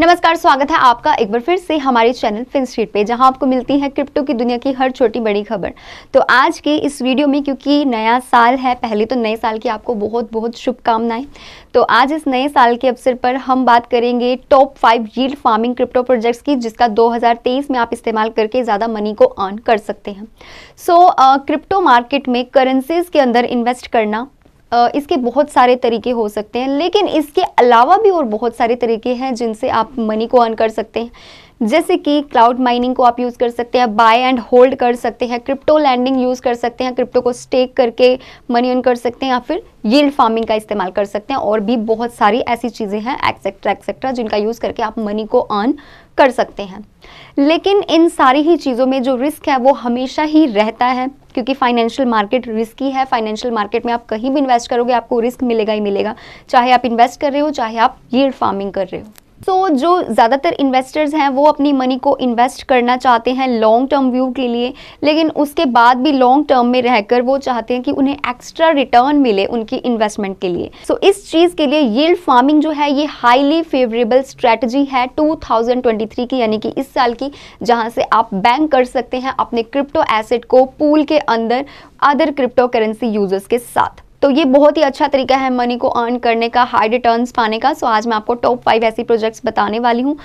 नमस्कार स्वागत है आपका एक बार फिर से हमारे चैनल फिन स्ट्रीट पर जहां आपको मिलती है क्रिप्टो की दुनिया की हर छोटी बड़ी खबर तो आज के इस वीडियो में क्योंकि नया साल है पहले तो नए साल की आपको बहुत बहुत शुभकामनाएं तो आज इस नए साल के अवसर पर हम बात करेंगे top five yield farming crypto projects की जिसका दो में आप इस्तेमाल करके ज़्यादा मनी को अर्न कर सकते हैं सो so, क्रिप्टो मार्केट में करेंसीज के अंदर इन्वेस्ट करना इसके बहुत सारे तरीके हो सकते हैं लेकिन इसके अलावा भी और बहुत सारे तरीके हैं जिनसे आप मनी को अर्न कर सकते हैं जैसे कि क्लाउड माइनिंग को आप यूज़ कर सकते हैं बाय एंड होल्ड कर सकते हैं क्रिप्टो लैंडिंग यूज़ कर सकते हैं क्रिप्टो को स्टेक करके मनी अर्न कर सकते हैं या फिर यील्ड फार्मिंग का इस्तेमाल कर सकते हैं और भी बहुत सारी ऐसी चीज़ें हैं एक्सेट्रा एक्सेट्रा जिनका यूज़ करके आप मनी को अर्न कर सकते हैं लेकिन इन सारी ही चीज़ों में जो रिस्क है वो हमेशा ही रहता है क्योंकि फाइनेंशियल मार्केट रिस्की है फाइनेंशियल मार्केट में आप कहीं भी इन्वेस्ट करोगे आपको रिस्क मिलेगा ही मिलेगा चाहे आप इन्वेस्ट कर रहे हो चाहे आप यील्ड फार्मिंग कर रहे हो सो तो so, जो ज़्यादातर इन्वेस्टर्स हैं वो अपनी मनी को इन्वेस्ट करना चाहते हैं लॉन्ग टर्म व्यू के लिए लेकिन उसके बाद भी लॉन्ग टर्म में रहकर वो चाहते हैं कि उन्हें एक्स्ट्रा रिटर्न मिले उनकी इन्वेस्टमेंट के लिए सो so, इस चीज़ के लिए यील्ड फार्मिंग जो है ये हाईली फेवरेबल स्ट्रेटजी है 2023 की यानी कि इस साल की जहाँ से आप बैंक कर सकते हैं अपने क्रिप्टो एसेट को पूल के अंदर अदर क्रिप्टो करेंसी यूजर्स के साथ तो ये बहुत ही अच्छा तरीका है मनी को अर्न करने का हाई रिटर्न पाने का सो आज मैं आपको टॉप फाइव ऐसी प्रोजेक्ट्स बताने वाली हूँ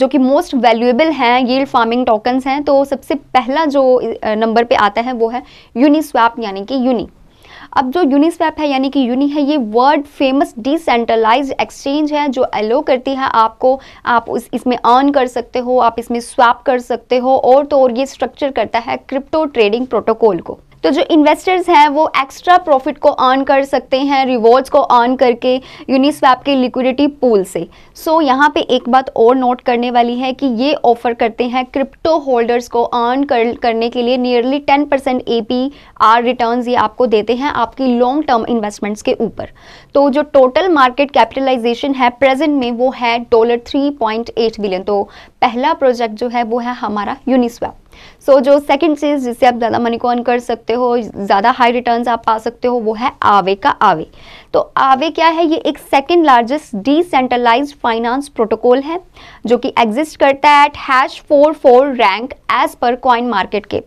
जो कि मोस्ट वैल्यूएबल हैं ये फार्मिंग टोकन्स हैं तो सबसे पहला जो नंबर पर आता है वो है यूनिस्वैप यानी कि यूनी अब जो यूनिस्वैप है यानी कि यूनी है ये वर्ल्ड फेमस डिसेंट्रलाइज एक्सचेंज है जो एलो करती है आपको आप उस इसमें अर्न कर सकते हो आप इसमें स्वैप कर सकते हो और तो और ये स्ट्रक्चर करता है क्रिप्टो ट्रेडिंग प्रोटोकॉल को तो जो इन्वेस्टर्स हैं वो एक्स्ट्रा प्रॉफिट को अर्न कर सकते हैं रिवॉर्ड्स को अर्न करके यूनिस्वैप के लिक्विडिटी पूल से सो so, यहाँ पे एक बात और नोट करने वाली है कि ये ऑफर करते हैं क्रिप्टो होल्डर्स को अर्न कर, करने के लिए nearly ten percent A P R return ये आपको देते हैं आपकी लॉन्ग टर्म इन्वेस्टमेंट्स के ऊपर तो जो टोटल मार्केट कैपिटलाइजेशन है प्रेजेंट में वो है dollar three point eight billion तो पहला प्रोजेक्ट जो है वो है हमारा यूनिस्वैप सो so, जो सेकंड चीज़ जिससे आप ज़्यादा मनी को अर्न कर सकते हो ज़्यादा हाई रिटर्न्स आप पा सकते हो वो है आवे का आवे तो आवे क्या है ये एक second largest decentralize finance protocol है जो कि एग्जिस्ट करता है at hash four four rank as per coin market के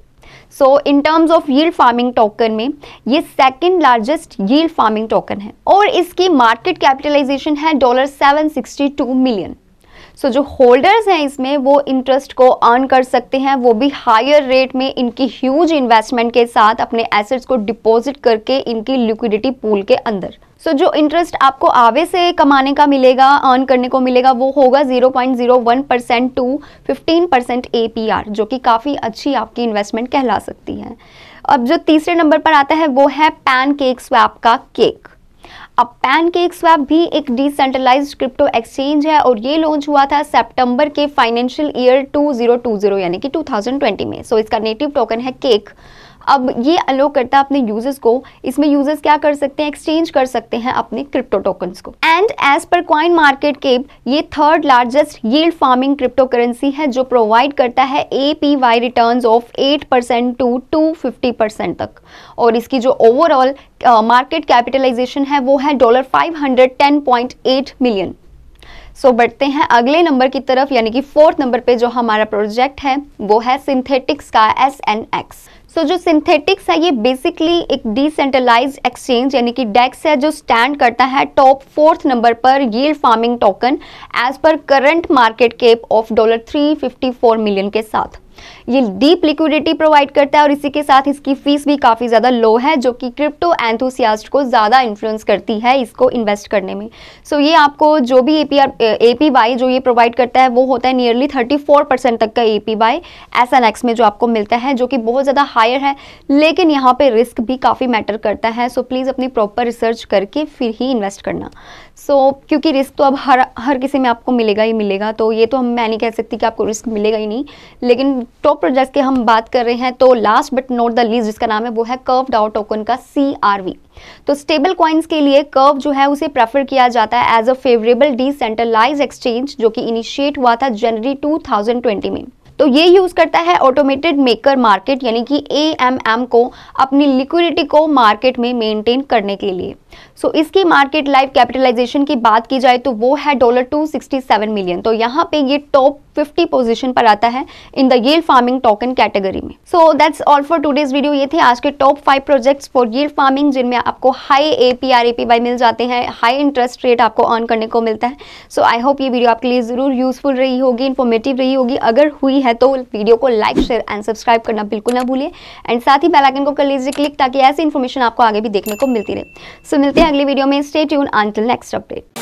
so in terms of yield farming token में ये second largest yield farming token है और इसकी मार्केट कैपिटलाइजेशन है डॉलर सेवन मिलियन सो जो होल्डर्स हैं इसमें वो इंटरेस्ट को अर्न कर सकते हैं वो भी हायर रेट में इनकी ह्यूज इन्वेस्टमेंट के साथ अपने एसेट्स को डिपॉजिट करके इनकी लिक्विडिटी पूल के अंदर सो so, जो इंटरेस्ट आपको आवे से कमाने का मिलेगा अर्न करने को मिलेगा वो होगा 0.01 परसेंट टू 15 परसेंट ए जो कि काफ़ी अच्छी आपकी इन्वेस्टमेंट कहला सकती है अब जो तीसरे नंबर पर आता है वो है पैन केक स्वैप का केक अब पैनकेक स्वैप भी एक डिसेंट्रलाइज क्रिप्टो एक्सचेंज है और ये लॉन्च हुआ था सितंबर के फाइनेंशियल ईयर 2020 यानी कि 2020 में सो so, इसका नेटिव टोकन है केक अब ये अलो करता है अपने यूजर्स को इसमें यूजर्स क्या कर सकते हैं एक्सचेंज कर सकते हैं अपने क्रिप्टो टोकन को and as per coin market के ये third largest yield farming crypto currency है जो प्रोवाइड करता है A P Y return of eight percent to to fifty percent तक और इसकी जो ओवरऑल मार्केट कैपिटलाइजेशन है वो है dollar five hundred ten point eight million so so, बढ़ते हैं अगले नंबर की तरफ यानी कि फोर्थ नंबर पे जो हमारा प्रोजेक्ट है वो है सिंथेटिक्स का S N X so so, जो सिंथेटिक्स है ये बेसिकली एक डिसेंट्रलाइज एक्सचेंज यानी कि डेक्स है जो स्टैंड करता है टॉप फोर्थ नंबर पर yield farming token as per current market cap of dollar four million के साथ ये डीप लिक्विडिटी प्रोवाइड करता है और इसी के साथ इसकी फीस भी काफ़ी ज़्यादा लो है जो कि क्रिप्टो एंथुसियास्ट को ज़्यादा इन्फ्लुएंस करती है इसको इन्वेस्ट करने में सो so, ये आपको जो भी A P R A P जो ये प्रोवाइड करता है वो होता है नियरली थर्टी फोर परसेंट तक का ए पी वाई एस में जो आपको मिलता है जो कि बहुत ज़्यादा हायर है लेकिन यहाँ पर रिस्क भी काफ़ी मैटर करता है सो so, प्लीज़ अपनी प्रॉपर रिसर्च करके फिर ही इन्वेस्ट करना सो so, क्योंकि रिस्क तो अब हर हर किसी में आपको मिलेगा ही मिलेगा तो ये तो हम मैं नहीं कह सकती कि आपको रिस्क मिलेगा ही नहीं लेकिन टॉप प्रोजेक्ट की हम बात कर रहे हैं तो last but not the least जिसका नाम है वो है कर्व डाउट टोकन का सी तो स्टेबल क्वाइंस के लिए कर्व जो है उसे प्रेफर किया जाता है as a favourable decentralize exchange जो कि इनिशिएट हुआ था जनवरी 2020 में तो ये यूज़ करता है ऑटोमेटेड मेकर मार्केट यानी कि ए को अपनी लिक्विडिटी को मार्केट में मेंटेन करने के लिए सो so, इसकी मार्केट लाइफ कैपिटलाइजेशन की बात की जाए तो वो है डॉलर 267 मिलियन तो यहाँ पे ये टॉप फिफ्टी पोजिशन पर आता है in the yield farming token category में so that's all for today's video ये थे आज के top five projects for yield farming जिनमें आपको high A P R A P Y मिल जाते हैं हाई इंटरेस्ट रेट आपको अर्न करने को मिलता है सो आई होप ये वीडियो आपके लिए ज़रूर यूजफुल रही होगी इन्फॉर्मेटिव रही होगी अगर हुई है तो वीडियो को लाइक शेयर एंड सब्सक्राइब करना बिल्कुल ना भूलिए एंड साथ ही बेलाइकन को कर लीजिए क्लिक ताकि ऐसी इन्फॉर्मेशन आपको आगे भी देखने को मिलती रहे सो so, मिलते हैं अगली वीडियो में स्टे यून आंटिल नेक्स्ट अपडेट